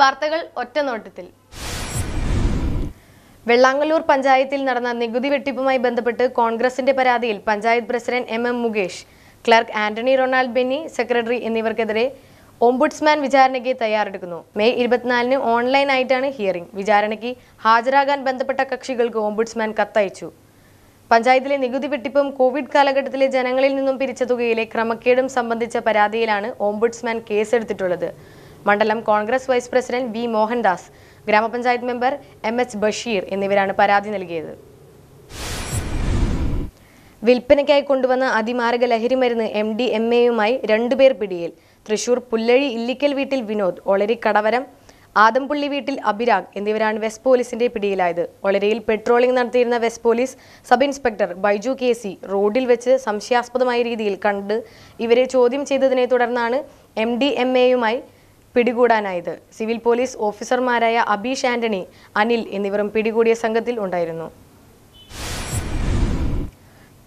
വാർത്തകൾ ഒറ്റനോട്ടത്തിൽ വെള്ളാങ്ങല്ലൂർ പഞ്ചായത്തിൽ നടന്ന നികുതി വെട്ടിപ്പുമായി ബന്ധപ്പെട്ട് കോൺഗ്രസിന്റെ പരാതിയിൽ panchayat president M M Mukesh clerk Antony Ronald Benny secretary എന്നിവർക്കെതിരെ ഓംബുഡ്സ്മാൻ വിചാരണയ്ക്ക് തയ്യാറെടുക്കുന്നു മെയ് ഇരുപത്തിനാലിന് ഓൺലൈനായിട്ടാണ് ഹിയറിംഗ് വിചാരണയ്ക്ക് ഹാജരാകാൻ ബന്ധപ്പെട്ട കക്ഷികൾക്ക് ഓംബുഡ്സ്മാൻ കത്തയച്ചു പഞ്ചായത്തിലെ നികുതി വെട്ടിപ്പും കോവിഡ് കാലഘട്ടത്തിലെ ജനങ്ങളിൽ നിന്നും പിരിച്ച തുകയിലെ ക്രമക്കേടും സംബന്ധിച്ച പരാതിയിലാണ് ഓംബുഡ്സ്മാൻ കേസെടുത്തിട്ടുള്ളത് മണ്ഡലം Congress vice president B Mohandas ഗ്രാമപഞ്ചായത്ത് മെമ്പർ എം എച്ച് ബഷീർ എന്നിവരാണ് പരാതി നൽകിയത് വിൽപ്പനയ്ക്കായി കൊണ്ടുവന്ന അതിമാരക മരുന്ന് എം ഡി എം എയുമായി രണ്ടുപേർ പിടിയിൽ തൃശൂർ പുല്ലഴി ഇല്ലിക്കൽ വീട്ടിൽ വിനോദ് ഒളരി കടവരം ആദംപുള്ളി വീട്ടിൽ അഭിരാഗ് എന്നിവരാണ് വെസ്റ്റ് പോലീസിന്റെ പിടിയിലായത് ഒളരിയിൽ പെട്രോളിംഗ് നടത്തിയിരുന്ന west police sub inspector Baiju K C റോഡിൽ വെച്ച് സംശയാസ്പദമായ രീതിയിൽ കണ്ട് ഇവരെ ചോദ്യം ചെയ്തതിനെ തുടർന്നാണ് എം ഡി എം എയുമായി പിടികൂടാനായത് സിവിൽ പോലീസ് ഓഫീസർമാരായ അബീഷ് ആന്റണി അനിൽ എന്നിവരും പിടികൂടിയ സംഘത്തിൽ ഉണ്ടായിരുന്നു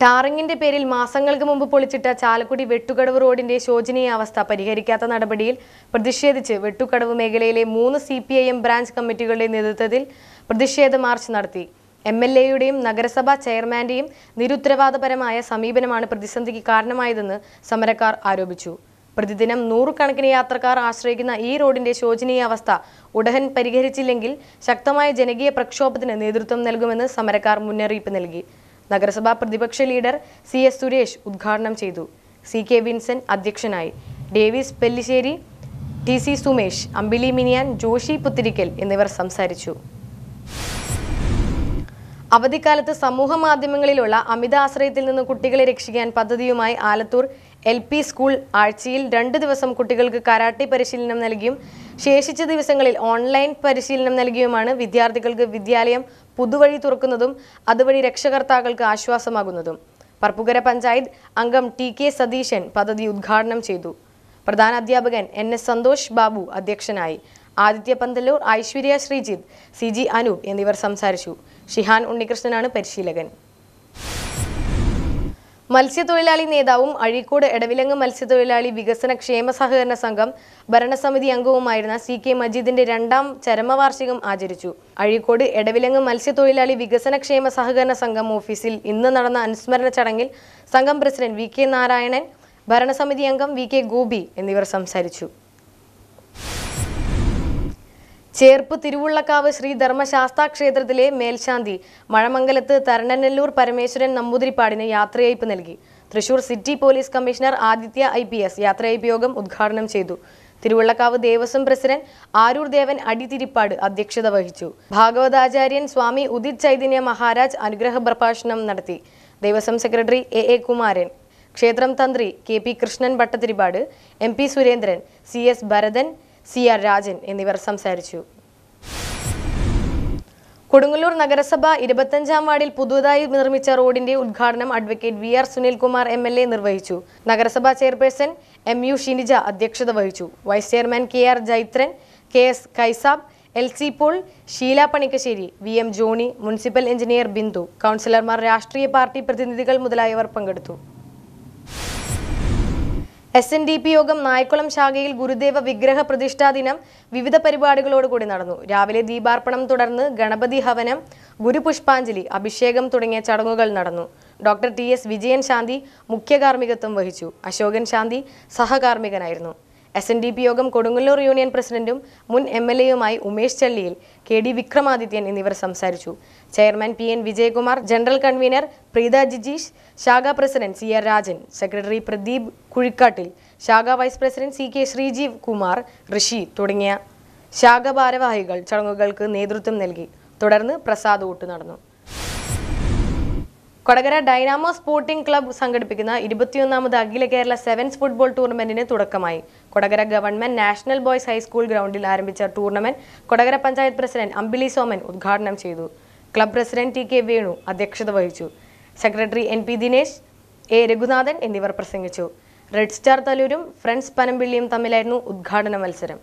ടാറിങ്ങിന്റെ പേരിൽ മാസങ്ങൾക്ക് മുമ്പ് പൊളിച്ചിട്ട ചാലക്കുടി വെട്ടുകടവ് റോഡിന്റെ ശോചനീയാവസ്ഥ പരിഹരിക്കാത്ത നടപടിയിൽ പ്രതിഷേധിച്ച് വെട്ടുകടവ് മേഖലയിലെ മൂന്ന് സി ബ്രാഞ്ച് കമ്മിറ്റികളുടെ നേതൃത്വത്തിൽ പ്രതിഷേധ മാർച്ച് നടത്തി എം എൽ എയുടെയും നഗരസഭാ ചെയർമാന്റെയും നിരുത്തരവാദപരമായ സമീപനമാണ് പ്രതിസന്ധിക്ക് കാരണമായതെന്ന് സമരക്കാർ ആരോപിച്ചു പ്രതിദിനം നൂറുകണക്കിന് യാത്രക്കാർ ആശ്രയിക്കുന്ന ഈ റോഡിന്റെ ശോചനീയാവസ്ഥ ഉടൻ പരിഹരിച്ചില്ലെങ്കിൽ ശക്തമായ ജനകീയ പ്രക്ഷോഭത്തിന് നേതൃത്വം നൽകുമെന്ന് സമരക്കാർ മുന്നറിയിപ്പ് നൽകി നഗരസഭാ പ്രതിപക്ഷ ലീഡർ സി എസ് സുരേഷ് ഉദ്ഘാടനം ചെയ്തു സി കെ വിൻസെന്റ് അധ്യക്ഷനായി ഡേവിസ് പെല്ലിശ്ശേരി ടി സി സുമേഷ് അമ്പിലി മിനിയാൻ ജോഷി പുത്തിരിക്കൽ എന്നിവർ സംസാരിച്ചു അവധിക്കാലത്ത് സമൂഹ മാധ്യമങ്ങളിലുള്ള അമിത ആശ്രയത്തിൽ നിന്ന് കുട്ടികളെ രക്ഷിക്കാൻ പദ്ധതിയുമായി ആലത്തൂർ എൽ പി സ്കൂൾ ആഴ്ചയിൽ രണ്ട് ദിവസം കുട്ടികൾക്ക് കരാട്ടെ പരിശീലനം നൽകിയും ശേഷിച്ച ദിവസങ്ങളിൽ ഓൺലൈൻ പരിശീലനം നൽകിയുമാണ് വിദ്യാർത്ഥികൾക്ക് വിദ്യാലയം പുതുവഴി തുറക്കുന്നതും അതുവഴി രക്ഷകർത്താക്കൾക്ക് ആശ്വാസമാകുന്നതും പർപ്പുകര പഞ്ചായത്ത് അംഗം ടി കെ സതീശൻ പദ്ധതി ഉദ്ഘാടനം ചെയ്തു പ്രധാന അധ്യാപകൻ എൻ എസ് സന്തോഷ് ബാബു അധ്യക്ഷനായി ആദിത്യ പന്തല്ലൂർ ഐശ്വര്യ ശ്രീജിത്ത് സി ജി അനൂപ് എന്നിവർ സംസാരിച്ചു ഷിഹാൻ ഉണ്ണികൃഷ്ണനാണ് പരിശീലകൻ മത്സ്യത്തൊഴിലാളി നേതാവും അഴീക്കോട് എടവിലങ്ങ് മത്സ്യത്തൊഴിലാളി വികസന ക്ഷേമ സഹകരണ സംഘം ഭരണസമിതി അംഗവുമായിരുന്ന സി കെ മജീദിന്റെ രണ്ടാം ചരമവാർഷികം ആചരിച്ചു അഴീക്കോട് എടവിലങ്ങ് മത്സ്യത്തൊഴിലാളി വികസന ക്ഷേമ സഹകരണ സംഘം ഓഫീസിൽ ഇന്ന് നടന്ന അനുസ്മരണ ചടങ്ങിൽ സംഘം പ്രസിഡന്റ് വി കെ നാരായണൻ ഭരണസമിതി അംഗം വി കെ ഗോപി എന്നിവർ സംസാരിച്ചു ചേർപ്പ് തിരുവുള്ളക്കാവ് ശ്രീ ധർമ്മശാസ്താ ക്ഷേത്രത്തിലെ മേൽശാന്തി മഴമംഗലത്ത് തരണനെല്ലൂർ പരമേശ്വരൻ നമ്പൂതിരിപ്പാടിന് യാത്രയയപ്പ് നൽകി Thrissur city police commissioner Aditya I P S യാത്രയയപ്പ് യോഗം ഉദ്ഘാടനം ചെയ്തു തിരുവള്ളക്കാവ് ദേവസ്വം പ്രസിഡന്റ് ആരൂർ ദേവൻ അടിതിരിപ്പാട് അധ്യക്ഷത വഹിച്ചു ഭാഗവതാചാര്യൻ സ്വാമി ഉദിത് ചൈതന്യ മഹാരാജ് അനുഗ്രഹ പ്രഭാഷണം നടത്തി Devaswom secretary A A Kumaran ക്ഷേത്രം തന്ത്രി K P Krishnan Bhattathiripad M P Surendran C S Bharathan C R Rajan എന്നിവർ സംസാരിച്ചു കൊടുങ്ങല്ലൂർ നഗരസഭ ഇരുപത്തഞ്ചാം വാർഡിൽ പുതുതായി നിർമ്മിച്ച റോഡിന്റെ ഉദ്ഘാടനം advocate V R Sunilkumar M L A നിർവഹിച്ചു നഗരസഭാ ചെയർപേഴ്സൺ എം യു ഷിനിജ അധ്യക്ഷത വഹിച്ചു vice chairman K R Jaithran K S Kaisab L C Paul Sheela Panikkassery V M Johnny municipal engineer Bindu കൗൺസിലർമാർ രാഷ്ട്രീയ പാർട്ടി പ്രതിനിധികൾ മുതലായവർ പങ്കെടുത്തു എസ് എൻ ഡി പി യോഗം നായ്ക്കുളം ശാഖയിൽ ഗുരുദേവ വിഗ്രഹ പ്രതിഷ്ഠാ ദിനം വിവിധ പരിപാടികളോടുകൂടി നടന്നു രാവിലെ ദീപാർപ്പണം തുടർന്ന് ഗണപതി ഹവനം ഗുരുപുഷ്പാഞ്ജലി അഭിഷേകം തുടങ്ങിയ ചടങ്ങുകൾ നടന്നു doctor T S Vijayan Shanthi മുഖ്യകാർമ്മികത്വം വഹിച്ചു അശോകൻ ശാന്തി സഹകാർമ്മികനായിരുന്നു എസ് എൻ ഡി പി യോഗം കൊടുങ്ങല്ലൂർ യൂണിയൻ പ്രസിഡന്റും മുൻ എം എൽ എയുമായി ഉമേഷ് ചള്ളിയിൽ കെ ഡി വിക്രമാദിത്യൻ എന്നിവർ സംസാരിച്ചു chairman P N Vijayakumar general convener Preetha Jijeesh ശാഖ president C R Rajan secretary Pradeep Kuzhikkattil ശാഖ vice president C K Sreejeev Kumar Rishi തുടങ്ങിയ ശാഖ ഭാരവാഹികൾ ചടങ്ങുകൾക്ക് നേതൃത്വം നൽകി തുടർന്ന് പ്രസാദ് ഊട്ട് നടന്നു കൊടകര ഡൈനാമോ സ്പോർട്ടിംഗ് ക്ലബ്ബ് സംഘടിപ്പിക്കുന്ന ഇരുപത്തിയൊന്നാമത് അഖില കേരള സെവൻസ് ഫുട്ബോൾ ടൂർണമെന്റിന് തുടക്കമായി Kodakara government national boys high school ഗ്രൗണ്ടിൽ ആരംഭിച്ച ടൂർണമെന്റ് കൊടകര പഞ്ചായത്ത് പ്രസിഡന്റ് അമ്പിളി സോമൻ ഉദ്ഘാടനം ചെയ്തു club president T K Venu അധ്യക്ഷത വഹിച്ചു secretary N P Dinesh A Raghunathan എന്നിവർ പ്രസംഗിച്ചു റെഡ് സ്റ്റാർ തലൂരും ഫ്രണ്ട്സ് പനമ്പിള്ളിയും തമ്മിലായിരുന്നു ഉദ്ഘാടന മത്സരം